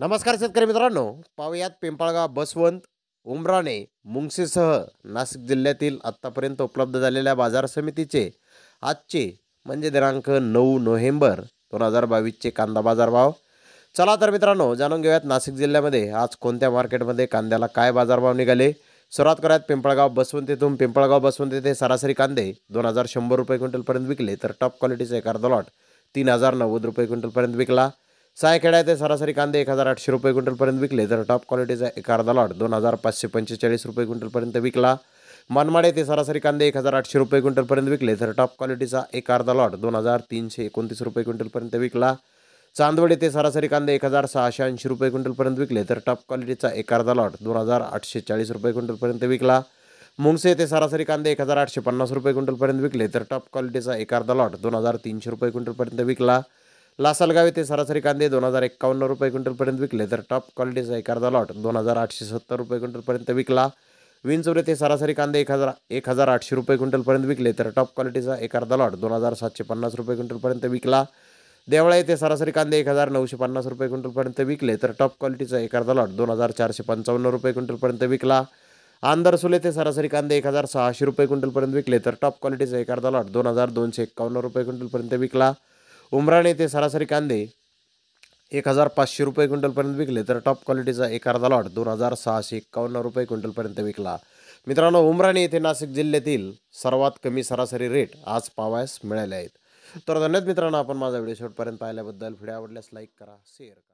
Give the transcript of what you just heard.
नमस्कार शेतकरी मित्रांनो पाहूयात पिंपळगाव बसवंत उमराणे मुंगसीसह नाशिक जिल्ह्यातील आत्तापर्यंत उपलब्ध झालेल्या बाजार समितीचे आजचे म्हणजे दिनांक नऊ नोव्हेंबर दोन हजार बावीसचे कांदा बाजारभाव चला तर मित्रांनो जाणून घेऊयात नाशिक जिल्ह्यामध्ये आज कोणत्या मार्केटमध्ये कांद्याला काय बाजारभाव निघाले सुरुवात करूयात पिंपळगाव बसवंत येथून पिंपळगाव बसवंत येथे सरासरी कांदे दोन हजार शंभर रुपये क्विंटलपर्यंत विकले तर टॉप एक एखादा लॉट तीन हजार नव्वद रुपये क्विंटलपर्यंत विकला सायखेडा येथे सरासरी कांदे एक हजार आठशे रुपये क्विंटलपर्यंत विकले तर टॉप क्वालिटीचा एक अर्धा लॉट दोन हजार पाचशे पंचेचाळीस रुपये क्विंटलपर्यंत विकला मनमाड येथे सरासरी कांदे एक हजार आठशे रुपये क्विंटलपर्यंत विकले तर टॉप क्वालिटीचा एक अर्धा लॉट दोन हजार तीनशे एकोणतीस रुपये क्विंटलपर्यंत विकला चांदवड येथे सरासरी कांदे एक हजार सहाशे ऐंशी रुपये क्विंटलपर्यंत विकले तर टॉप क्वालिटीचा एक अर्धा लॉट दोन हजार आठशे चाळीस रुपये क्विंटलपर्यंत विकला मुंगसे येथे सरासरी कांदे एक हजार आठशे पन्नास रुपये क्विंटलपर्यंत विकले तर टॉप क्वालिटीचा एक अर्धा लॉट दोन हजार तीनशे रुपये क्विंटलपर्यंत विकला लासलगाव येथे सरासरी कांदे दोन हजार एकावन्न रुपये क्विंटलपर्यंत विकले तर टॉप क्वालिटीचा एखादा लॉट दोन हजार आठशे सत्तर रुपये क्विंटलपर्यंत विकला विंचोर येथे सरासरी कांदे एक हजार एक हजार आठशे रुपये क्विंटलपर्यंत विकले तर टॉप क्वालिटीचा एक अर्धा लॉट दोन हजार सातशे पन्नास रुपये क्विंटलपर्यंत विकला देवळा येथे सरासरी कांदे एक हजार नऊशे पन्नास रुपये क्विंटलपर्यंत विकले तर टॉप क्वालिटीचा एक अर्धा लॉट दोन हजार चारशे पंचावन्न रुपये क्विंटलपर्यंत विकला आंदरसुल येथे सरासरी कांदे एक हजार सहाशे रुपये क्विंटलपर्यंत विकले तर टॉप क्वालिटीचा एक अर्धा लॉट दोन हजार दोनशे एकावन्न रुपये क्विंटलपर्यंत विकला उमराणे ते सरासरी कांदे एक हजार पाचशे रुपये क्विंटलपर्यंत विकले तर टॉप क्वालिटीचा एक अर्धा लॉट दोन हजार सहाशे एक्कावन्न रुपये क्विंटलपर्यंत विकला मित्रांनो उमराणे येथे नाशिक जिल्ह्यातील सर्वात कमी सरासरी रेट आज पावायस मिळाले आहेत तर धन्यवाद मित्रांनो आपण माझा व्हिडिओ शॉटपर्यंत पाहिल्याबद्दल व्हिडिओ आवडल्यास लाईक करा शेअर करा